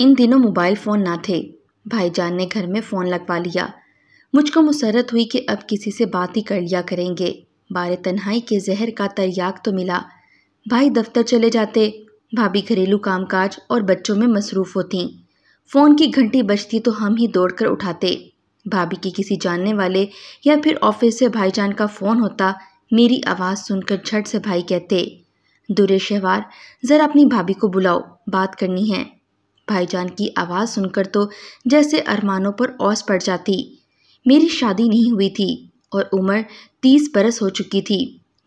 इन दिनों mobile phone ना थे भाईजान ने घर में फ़ोन लगवा लिया मुझको मुसरत हुई कि अब किसी से बात ही कर लिया करेंगे बार तन्हाई के जहर का तरियाक तो मिला भाई दफ्तर चले जाते भाभी घरेलू कामकाज और बच्चों में मसरूफ़ होती फ़ोन की घंटी बजती तो हम ही दौड़कर उठाते भाभी के किसी जानने वाले या फिर ऑफिस से भाईजान का फ़ोन होता मेरी आवाज़ सुनकर झट से भाई कहते दुरे शहवार ज़रा अपनी भाभी को बुलाओ बात करनी है भाईजान की आवाज़ सुनकर तो जैसे अरमानों पर औस पड़ जाती मेरी शादी नहीं हुई थी और उम्र तीस बरस हो चुकी थी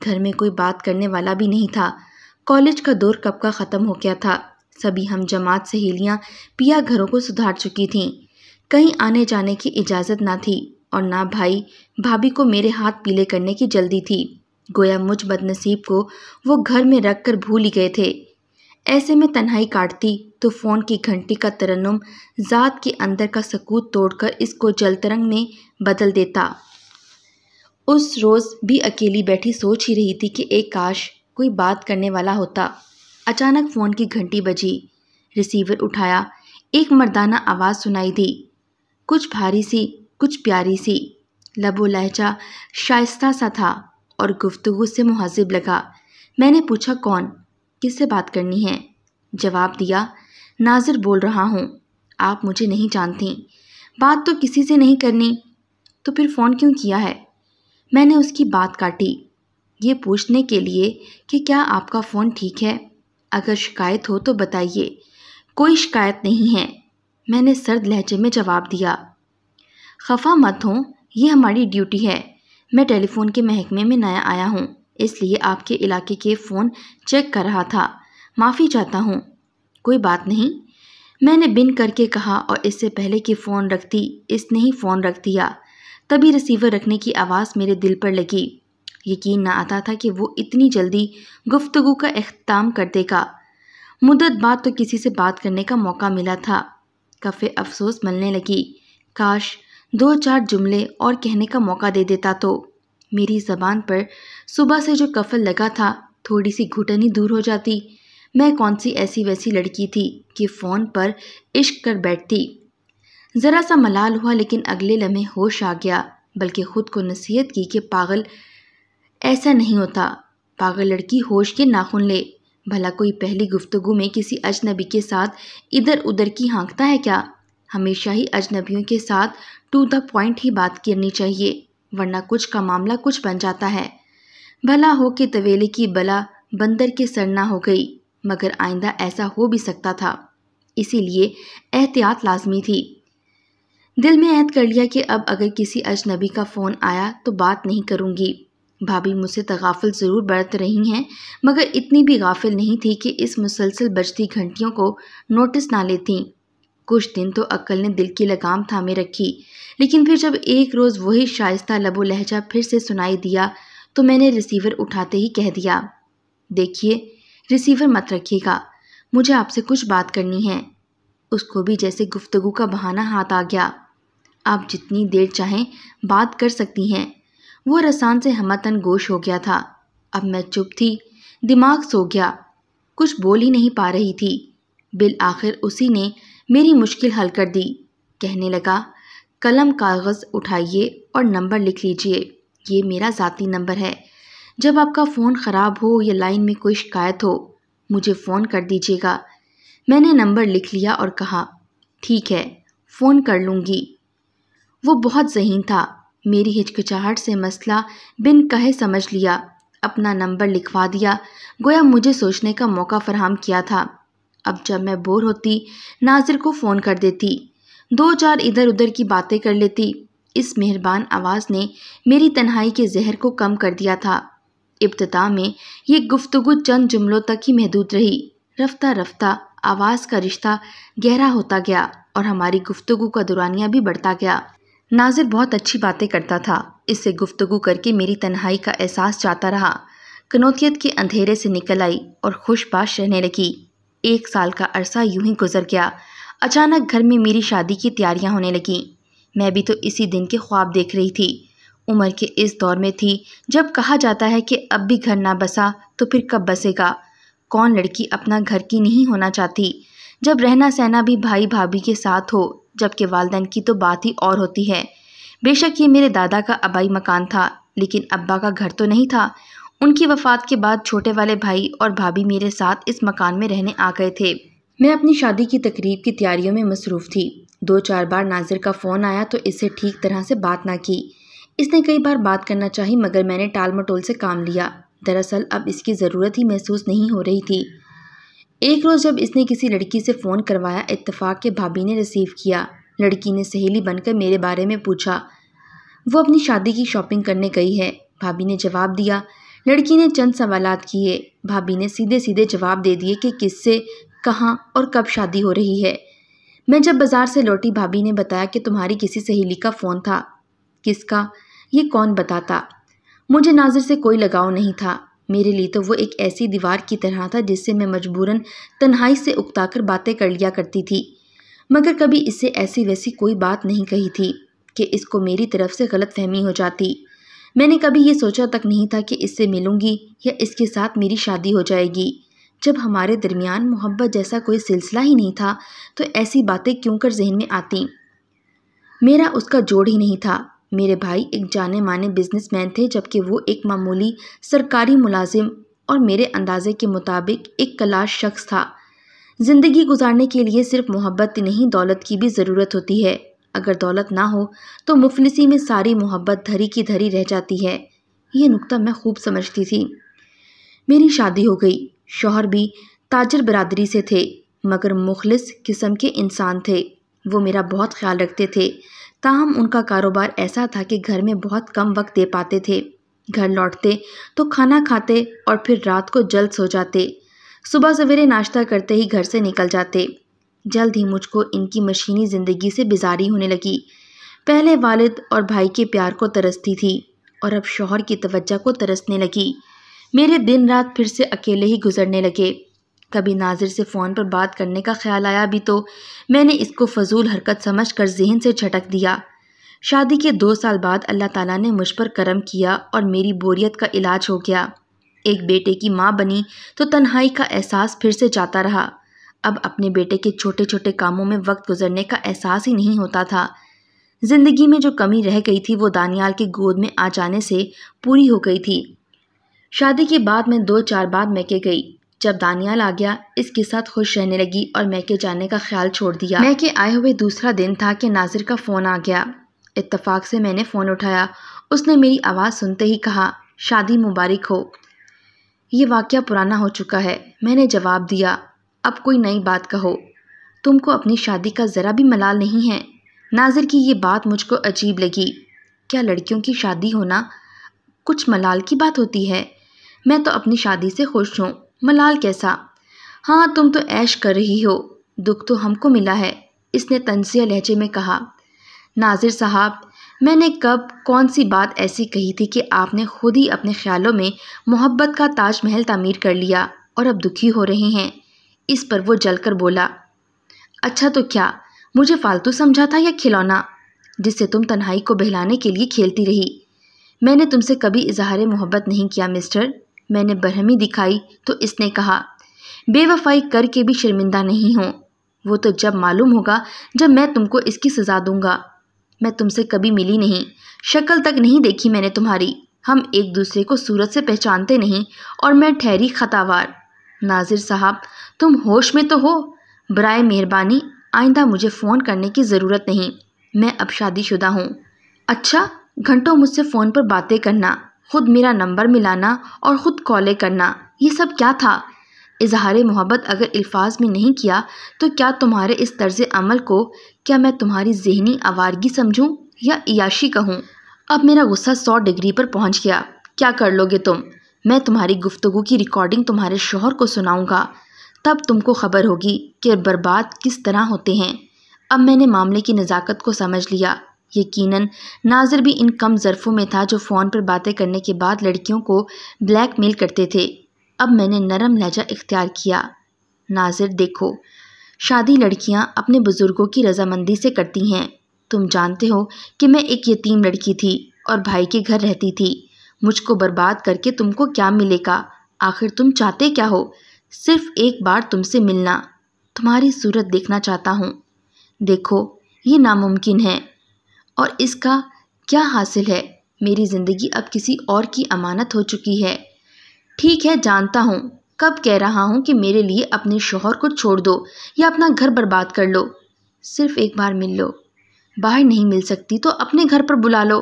घर में कोई बात करने वाला भी नहीं था कॉलेज का दौर कब का ख़त्म हो गया था सभी हम जमात सहेलियाँ पिया घरों को सुधार चुकी थीं कहीं आने जाने की इजाज़त ना थी और ना भाई भाभी को मेरे हाथ पीले करने की जल्दी थी गोया मुझ बदनसीब को वो घर में रख कर भूल ही गए थे ऐसे में तन्हाई काटती तूफान की घंटी का तरन्नुम ज़ात के अंदर का सकूत तोड़कर इसको जलतरंग में बदल देता उस रोज़ भी अकेली बैठी सोच ही रही थी कि एक काश कोई बात करने वाला होता अचानक फ़ोन की घंटी बजी रिसीवर उठाया एक मर्दाना आवाज़ सुनाई दी कुछ भारी सी कुछ प्यारी सी लबो लहजा शाइस्ता सा था और गुफ्तगु से मुहाजिब लगा मैंने पूछा कौन किससे बात करनी है जवाब दिया नाजिर बोल रहा हूँ आप मुझे नहीं जानती बात तो किसी से नहीं करनी तो फिर फ़ोन क्यों किया है मैंने उसकी बात काटी ये पूछने के लिए कि क्या आपका फ़ोन ठीक है अगर शिकायत हो तो बताइए कोई शिकायत नहीं है मैंने सर्द लहजे में जवाब दिया खफा मत हों ये हमारी ड्यूटी है मैं टेलीफ़ोन के महकमे में नया आया हूँ इसलिए आपके इलाके के फ़ोन चेक कर रहा था माफ़ी चाहता हूँ कोई बात नहीं मैंने बिन करके कहा और इससे पहले कि फ़ोन रखती इसने ही फ़ोन रख दिया तभी रिसीवर रखने की आवाज़ मेरे दिल पर लगी यकीन ना आता था कि वो इतनी जल्दी गुफ्तगु का अख्ताम कर देगा मुदत बाद तो किसी से बात करने का मौका मिला था कफे अफसोस मिलने लगी काश दो चार जुमले और कहने का मौका दे देता तो मेरी ज़बान पर सुबह से जो कफल लगा था थोड़ी सी घुटनी दूर हो जाती मैं कौन सी ऐसी वैसी लड़की थी कि फ़ोन पर इश्क कर बैठती ज़रा सा मलाल हुआ लेकिन अगले लम्हे होश आ गया बल्कि ख़ुद को नसीहत की कि पागल ऐसा नहीं होता पागल लड़की होश के नाखून ले भला कोई पहली गुफ्तगु में किसी अजनबी के साथ इधर उधर की हाँकता है क्या हमेशा ही अजनबियों के साथ टू द पॉइंट ही बात करनी चाहिए वरना कुछ का मामला कुछ बन जाता है भला हो कि तवेले की बला बंदर के सरना हो गई मगर आइंदा ऐसा हो भी सकता था इसीलिए एहतियात लाजमी थी दिल में ऐद कर लिया कि अब अगर किसी अजनबी का फ़ोन आया तो बात नहीं करूँगी भाभी मुझसे तगाफल ज़रूर बरत रही हैं मगर इतनी भी गाफिल नहीं थी कि इस मुसलसल बजती घंटियों को नोटिस ना लेती कुछ दिन तो अक्ल ने दिल की लगाम थामे रखी लेकिन फिर जब एक रोज़ वही शाइस्ता लबो लहजा फिर से सुनाई दिया तो मैंने रिसीवर उठाते ही कह दिया देखिए रिसीवर मत रखिएगा मुझे आपसे कुछ बात करनी है उसको भी जैसे गुफ्तगु का बहाना हाथ आ गया आप जितनी देर चाहें बात कर सकती हैं वो रसान से हमतन गोश हो गया था अब मैं चुप थी दिमाग सो गया कुछ बोल ही नहीं पा रही थी बिल आखिर उसी ने मेरी मुश्किल हल कर दी कहने लगा कलम कागज़ उठाइए और नंबर लिख लीजिए ये मेरा ज़ाती नंबर है जब आपका फ़ोन ख़राब हो या लाइन में कोई शिकायत हो मुझे फ़ोन कर दीजिएगा मैंने नंबर लिख लिया और कहा ठीक है फ़ोन कर लूँगी वो बहुत जहीन था मेरी हिचकिचाहट से मसला बिन कहे समझ लिया अपना नंबर लिखवा दिया गोया मुझे सोचने का मौका फरहम किया था अब जब मैं बोर होती नाजिर को फ़ोन कर देती दो चार इधर उधर की बातें कर लेती इस मेहरबान आवाज़ ने मेरी तन्हाई के जहर को कम कर दिया था इब्तदा में ये गुफ्तगु चंद जुमलों तक ही महदूद रही रफ्ता रफ्ता आवाज़ का रिश्ता गहरा होता गया और हमारी गुफ्तगु का दुरानिया भी बढ़ता गया नाजिर बहुत अच्छी बातें करता था इससे गुफ्तगु करके मेरी तन्हाई का एहसास जाता रहा कनौतियत के अंधेरे से निकल आई और खुशबाश रहने लगी एक साल का अरसा यूं ही गुजर गया अचानक घर में मेरी शादी की तैयारियां होने लगीं मैं भी तो इसी दिन के ख्वाब देख रही थी उम्र के इस दौर में थी जब कहा जाता है कि अब भी घर ना बसा तो फिर कब बसेगा कौन लड़की अपना घर की नहीं होना चाहती जब रहना सहना भी भाई भाभी के साथ हो जबकि वालदेन की तो बात ही और होती है बेशक ये मेरे दादा का अबाई मकान था लेकिन अब्बा का घर तो नहीं था उनकी वफ़ात के बाद छोटे वाले भाई और भाभी मेरे साथ इस मकान में रहने आ गए थे मैं अपनी शादी की तकरीब की तैयारियों में मसरूफ़ थी दो चार बार नाजिर का फ़ोन आया तो इससे ठीक तरह से बात ना की इसने कई बार बात करना चाही मगर मैंने टालमटोल से काम लिया दरअसल अब इसकी ज़रूरत ही महसूस नहीं हो रही थी एक रोज़ जब इसने किसी लड़की से फ़ोन करवाया इतफाक़ के भाभी ने रिसीव किया लड़की ने सहेली बनकर मेरे बारे में पूछा वो अपनी शादी की शॉपिंग करने गई है भाभी ने जवाब दिया लड़की ने चंद सवाल किए भाभी ने सीधे सीधे जवाब दे दिए कि किससे कहाँ और कब शादी हो रही है मैं जब बाज़ार से लौटी भाभी ने बताया कि तुम्हारी किसी सहेली का फ़ोन था किसका ये कौन बताता मुझे नाजिर से कोई लगाव नहीं था मेरे लिए तो वो एक ऐसी दीवार की तरह था जिससे मैं मजबूरन तन्हाई से उकताकर बातें कर लिया करती थी मगर कभी इससे ऐसी वैसी कोई बात नहीं कही थी कि इसको मेरी तरफ से गलत फहमी हो जाती मैंने कभी ये सोचा तक नहीं था कि इससे मिलूंगी या इसके साथ मेरी शादी हो जाएगी जब हमारे दरमियान मोहब्बत जैसा कोई सिलसिला ही नहीं था तो ऐसी बातें क्यों कर जहन में आती मेरा उसका जोड़ ही नहीं था मेरे भाई एक जाने माने बिजनेसमैन थे जबकि वो एक मामूली सरकारी मुलाजिम और मेरे अंदाजे के मुताबिक एक कलाश शख्स था ज़िंदगी गुजारने के लिए सिर्फ मोहब्बत नहीं दौलत की भी ज़रूरत होती है अगर दौलत ना हो तो मुफलिसी में सारी मोहब्बत धरी की धरी रह जाती है ये नुक्ता मैं खूब समझती थी मेरी शादी हो गई शोहर भी ताजर बरदरी से थे मगर मुखलस किस्म के इंसान थे वो मेरा बहुत ख्याल रखते थे ताहम उनका कारोबार ऐसा था कि घर में बहुत कम वक्त दे पाते थे घर लौटते तो खाना खाते और फिर रात को जल्द सो जाते सुबह सवेरे नाश्ता करते ही घर से निकल जाते जल्द ही मुझको इनकी मशीनी ज़िंदगी से बिजारी होने लगी पहले वालिद और भाई के प्यार को तरसती थी और अब शोहर की तवज्जा को तरसने लगी मेरे दिन रात फिर से अकेले ही गुजरने लगे कभी नाजिर से फ़ोन पर बात करने का ख्याल आया भी तो मैंने इसको फजूल हरकत समझ कर जहन से झटक दिया शादी के दो साल बाद अल्लाह ताला ने मुझ पर करम किया और मेरी बोरियत का इलाज हो गया एक बेटे की माँ बनी तो तन्हाई का एहसास फिर से जाता रहा अब अपने बेटे के छोटे छोटे कामों में वक्त गुजरने का एहसास ही नहीं होता था ज़िंदगी में जो कमी रह गई थी वो दानियाल की गोद में आ जाने से पूरी हो गई थी शादी के बाद मैं दो चार बार मैके गई जब दानियाल आ गया इसके साथ खुश रहने लगी और मैं के जाने का ख्याल छोड़ दिया मैं के आए हुए दूसरा दिन था कि नाजिर का फ़ोन आ गया इतफ़ाक़ से मैंने फ़ोन उठाया उसने मेरी आवाज़ सुनते ही कहा शादी मुबारक हो ये वाक़ पुराना हो चुका है मैंने जवाब दिया अब कोई नई बात कहो तुमको अपनी शादी का ज़रा भी मलाल नहीं है नाजिर की ये बात मुझको अजीब लगी क्या लड़कियों की शादी होना कुछ मलाल की बात होती है मैं तो अपनी शादी से खुश हूँ मलाल कैसा हाँ तुम तो ऐश कर रही हो दुख तो हमको मिला है इसने तंजिया लहजे में कहा नाजिर साहब मैंने कब कौन सी बात ऐसी कही थी कि आपने खुद ही अपने ख्यालों में मोहब्बत का ताजमहल तामीर कर लिया और अब दुखी हो रहे हैं इस पर वो जलकर बोला अच्छा तो क्या मुझे फालतू समझा था या खिलौना जिससे तुम तन्हाई को बहलाने के लिए खेलती रही मैंने तुमसे कभी इजहार मोहब्बत नहीं किया मिस्टर मैंने बरहमी दिखाई तो इसने कहा बेवफाई करके भी शर्मिंदा नहीं हूँ वो तो जब मालूम होगा जब मैं तुमको इसकी सज़ा दूंगा मैं तुमसे कभी मिली नहीं शक्ल तक नहीं देखी मैंने तुम्हारी हम एक दूसरे को सूरत से पहचानते नहीं और मैं ठहरी खतावार नाजिर साहब तुम होश में तो हो बरए मेहरबानी आइंदा मुझे फ़ोन करने की ज़रूरत नहीं मैं अब शादीशुदा हूँ अच्छा घंटों मुझसे फ़ोन पर बातें करना ख़ुद मेरा नंबर मिलाना और ख़ुद कॉले करना ये सब क्या था इजहार मोहब्बत अगर अल्फाज में नहीं किया तो क्या तुम्हारे इस तर्ज अमल को क्या मैं तुम्हारी जहनी आवारगी समझूँ या याशी कहूँ अब मेरा गुस्सा सौ डिग्री पर पहुँच गया क्या कर लोगे तुम मैं तुम्हारी गुफ्तु की रिकॉर्डिंग तुम्हारे शोहर को सुनाऊँगा तब तुमको ख़बर होगी कि बर्बाद किस तरह होते हैं अब मैंने मामले की नज़ाकत को समझ लिया यकीनन नाजर भी इन कम ज़रफ़ों में था जो फ़ोन पर बातें करने के बाद लड़कियों को ब्लैक मेल करते थे अब मैंने नरम लहजा इख्तियार किया नाजिर देखो शादी लड़कियाँ अपने बुज़ुर्गों की रजामंदी से करती हैं तुम जानते हो कि मैं एक यतीम लड़की थी और भाई के घर रहती थी मुझको बर्बाद करके तुमको क्या मिलेगा आखिर तुम चाहते क्या हो सिर्फ एक बार तुमसे मिलना तुम्हारी सूरत देखना चाहता हूँ देखो ये नामुमकिन है और इसका क्या हासिल है मेरी ज़िंदगी अब किसी और की अमानत हो चुकी है ठीक है जानता हूँ कब कह रहा हूँ कि मेरे लिए अपने शोहर को छोड़ दो या अपना घर बर्बाद कर लो सिर्फ एक बार मिल लो बाहर नहीं मिल सकती तो अपने घर पर बुला लो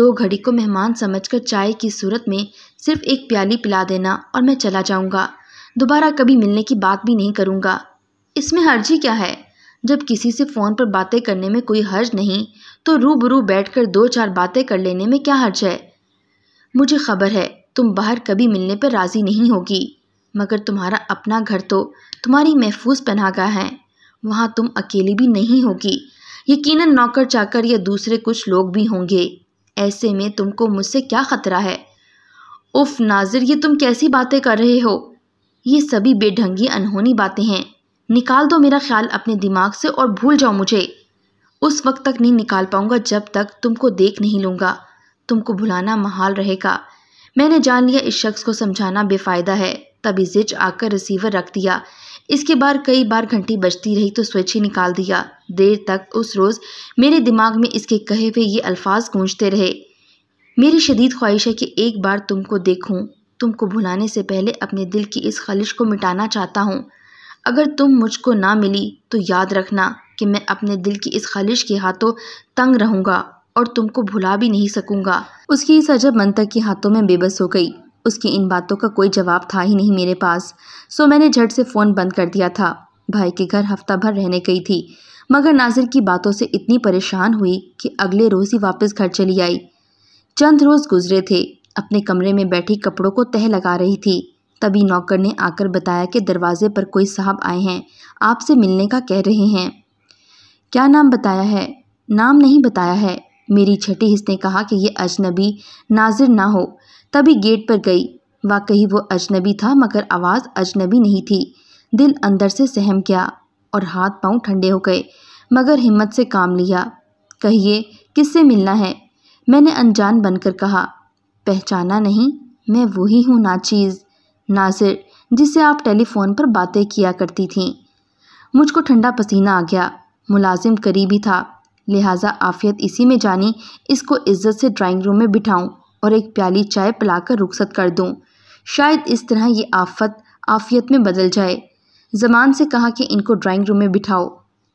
दो घड़ी को मेहमान समझकर चाय की सूरत में सिर्फ एक प्याली पिला देना और मैं चला जाऊँगा दोबारा कभी मिलने की बात भी नहीं करूँगा इसमें हर्जी क्या है जब किसी से फ़ोन पर बातें करने में कोई हर्ज नहीं तो रूबरू बैठकर दो चार बातें कर लेने में क्या हर्ज है मुझे खबर है तुम बाहर कभी मिलने पर राज़ी नहीं होगी मगर तुम्हारा अपना घर तो तुम्हारी महफूज पनागा है वहाँ तुम अकेली भी नहीं होगी यकीन नौकर चाकर या दूसरे कुछ लोग भी होंगे ऐसे में तुमको मुझसे क्या ख़तरा है उफ नाजिर ये तुम कैसी बातें कर रहे हो ये सभी बेढंगी अनहोनी बातें हैं निकाल दो मेरा ख्याल अपने दिमाग से और भूल जाओ मुझे उस वक्त तक नहीं निकाल पाऊंगा जब तक तुमको देख नहीं लूँगा तुमको भुलाना महाल रहेगा मैंने जान लिया इस शख्स को समझाना बेफ़ायदा है तभी जिच आकर रिसीवर रख दिया इसके बाद कई बार घंटी बजती रही तो स्विच ही निकाल दिया देर तक उस रोज़ मेरे दिमाग में इसके कहे हुए ये अल्फाज गूंजते रहे मेरी शदीद ख्वाहिश है कि एक बार तुमको देखूं, तुमको भुलाने से पहले अपने दिल की इस खलिश को मिटाना चाहता हूँ अगर तुम मुझको ना मिली तो याद रखना कि मैं अपने दिल की इस खालिश के हाथों तंग रहूँगा और तुमको भुला भी नहीं सकूँगा उसकी इस अजब मंतक के हाथों में बेबस हो गई उसकी इन बातों का कोई जवाब था ही नहीं मेरे पास सो मैंने झट से फ़ोन बंद कर दिया था भाई के घर हफ्ता भर रहने गई थी मगर नाजिर की बातों से इतनी परेशान हुई कि अगले रोज़ ही वापस घर चली आई चंद रोज़ गुजरे थे अपने कमरे में बैठी कपड़ों को तह लगा रही थी तभी नौकर ने आकर बताया कि दरवाजे पर कोई साहब आए हैं आपसे मिलने का कह रहे हैं क्या नाम बताया है नाम नहीं बताया है मेरी छठी हिस्स ने कहा कि यह अजनबी नाजिर ना हो तभी गेट पर गई वाकई वो अजनबी था मगर आवाज़ अजनबी नहीं थी दिल अंदर से सहम गया और हाथ पांव ठंडे हो गए मगर हिम्मत से काम लिया कहिए किससे मिलना है मैंने अनजान बनकर कहा पहचाना नहीं मैं वही हूँ ना चीज़ नासिर जिससे आप टेलीफ़ोन पर बातें किया करती थीं मुझको ठंडा पसीना आ गया मुलाजिम करीबी था लिहाजा आफियत इसी में जानी इसको इज्जत से ड्राइंग रूम में बिठाऊं और एक प्याली चाय पिलाकर रुखसत कर दूं शायद इस तरह ये आफत आफियत में बदल जाए जमान से कहा कि इनको ड्राइंग रूम में बिठाओ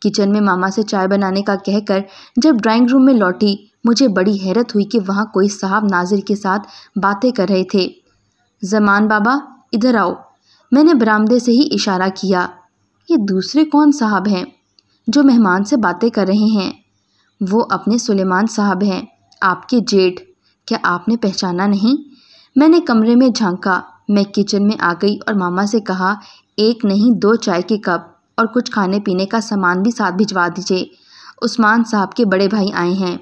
किचन में मामा से चाय बनाने का कहकर जब ड्राइंग रूम में लौटी मुझे बड़ी हैरत हुई कि वहाँ कोई साहब नाजिर के साथ बातें कर रहे थे जमान बाबा इधर आओ मैंने बरामदे से ही इशारा किया ये दूसरे कौन साहब हैं जो मेहमान से बातें कर रहे हैं वो अपने सुलेमान साहब हैं आपके जेठ क्या आपने पहचाना नहीं मैंने कमरे में झांका मैं किचन में आ गई और मामा से कहा एक नहीं दो चाय के कप और कुछ खाने पीने का सामान भी साथ भिजवा दीजिए उस्मान साहब के बड़े भाई आए हैं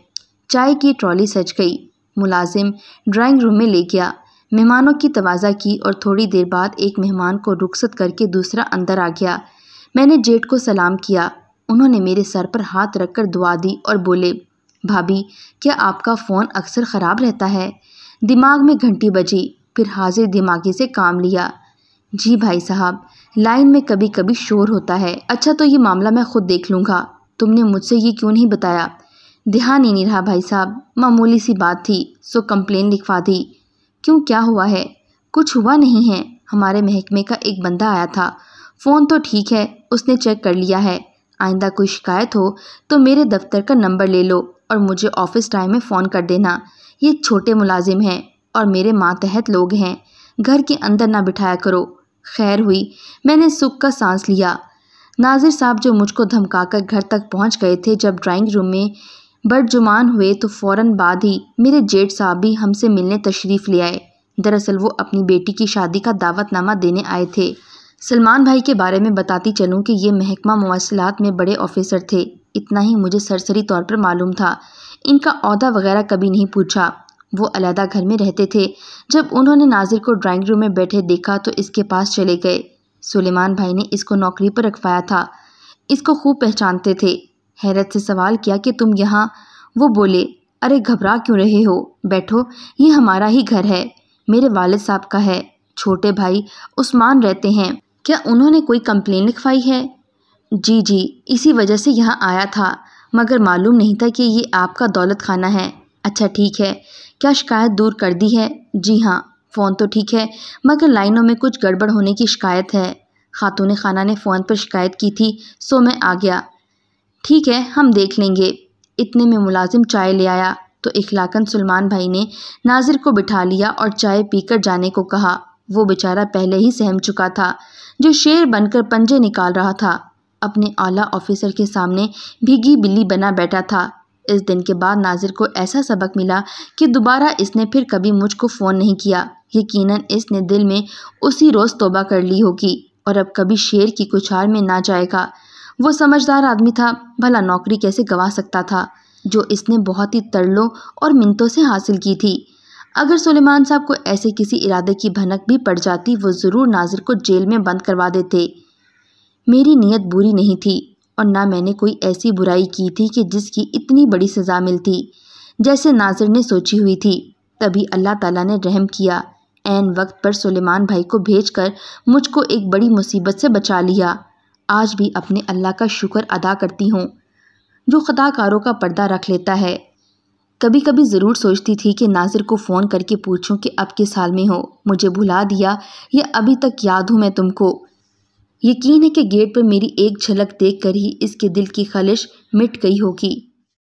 चाय की ट्रॉली सज गई मुलाजिम ड्राइंग रूम में ले गया मेहमानों की तवाज़ा की और थोड़ी देर बाद एक मेहमान को रुखसत करके दूसरा अंदर आ गया मैंने जेठ को सलाम किया उन्होंने मेरे सर पर हाथ रखकर दुआ दी और बोले भाभी क्या आपका फ़ोन अक्सर ख़राब रहता है दिमाग में घंटी बजी फिर हाजिर दिमागी से काम लिया जी भाई साहब लाइन में कभी कभी शोर होता है अच्छा तो ये मामला मैं खुद देख लूँगा तुमने मुझसे ये क्यों नहीं बताया ध्यान ही नहीं रहा भाई साहब मामूली सी बात थी सो कंप्लेन लिखवा दी क्यों क्या हुआ है कुछ हुआ नहीं है हमारे महकमे का एक बंदा आया था फ़ोन तो ठीक है उसने चेक कर लिया है आइंदा कोई शिकायत हो तो मेरे दफ्तर का नंबर ले लो और मुझे ऑफिस टाइम में फ़ोन कर देना ये छोटे मुलाजिम हैं और मेरे मातहत लोग हैं घर के अंदर ना बिठाया करो खैर हुई मैंने सुख का सांस लिया नाजिर साहब जो मुझको धमकाकर घर तक पहुंच गए थे जब ड्राइंग रूम में बट जुमान हुए तो फ़ौर बाद ही मेरे जेठ साहब भी हमसे मिलने तशरीफ़ ले आए दरअसल वो अपनी बेटी की शादी का दावतनामा देने आए थे सलमान भाई के बारे में बताती चलूँ कि ये महकमा मवासलात में बड़े ऑफिसर थे इतना ही मुझे सरसरी तौर पर मालूम था इनका अहदा वगैरह कभी नहीं पूछा वो अलहदा घर में रहते थे जब उन्होंने नाजिर को ड्राइंग रूम में बैठे देखा तो इसके पास चले गए सुलेमान भाई ने इसको नौकरी पर रखवाया था इसको खूब पहचानते थे हैरत से सवाल किया कि तुम यहाँ वो बोले अरे घबरा क्यों रहे हो बैठो ये हमारा ही घर है मेरे वालिद साहब का है छोटे भाई उस्मान रहते हैं क्या उन्होंने कोई कंप्लेन लिखवाई है जी जी इसी वजह से यहाँ आया था मगर मालूम नहीं था कि ये आपका दौलत खाना है अच्छा ठीक है क्या शिकायत दूर कर दी है जी हाँ फ़ोन तो ठीक है मगर लाइनों में कुछ गड़बड़ होने की शिकायत है खातून खाना ने फ़ोन पर शिकायत की थी सो मैं आ गया ठीक है हम देख लेंगे इतने में मुलाजिम चाय ले आया तो इखलाकन सलमान भाई ने नाजिर को बिठा लिया और चाय पीकर जाने को कहा वो बेचारा पहले ही सहम चुका था जो शेर बनकर पंजे निकाल रहा था अपने आला ऑफिसर के सामने भीगी बिल्ली बना बैठा था इस दिन के बाद नाजिर को ऐसा सबक मिला कि दोबारा इसने फिर कभी मुझको फ़ोन नहीं किया यकीनन इसने दिल में उसी रोज़ तोबा कर ली होगी और अब कभी शेर की कुछार में ना जाएगा वो समझदार आदमी था भला नौकरी कैसे गंवा सकता था जो इसने बहुत ही तरलों और मिनतों से हासिल की थी अगर सुलेमान साहब को ऐसे किसी इरादे की भनक भी पड़ जाती वो ज़रूर नाजिर को जेल में बंद करवा देते मेरी नीयत बुरी नहीं थी और ना मैंने कोई ऐसी बुराई की थी कि जिसकी इतनी बड़ी सज़ा मिलती जैसे नाजिर ने सोची हुई थी तभी अल्लाह ताला ने रहम किया एन वक्त पर सुलेमान भाई को भेजकर मुझको एक बड़ी मुसीबत से बचा लिया आज भी अपने अल्लाह का शुक्र अदा करती हूँ जो खदाकारों का पर्दा रख लेता है कभी कभी ज़रूर सोचती थी कि नाजिर को फ़ोन करके पूछूं कि अब किस हाल में हो मुझे भुला दिया या अभी तक याद हूँ मैं तुमको यकीन है कि गेट पर मेरी एक झलक देख कर ही इसके दिल की खलिश मिट गई होगी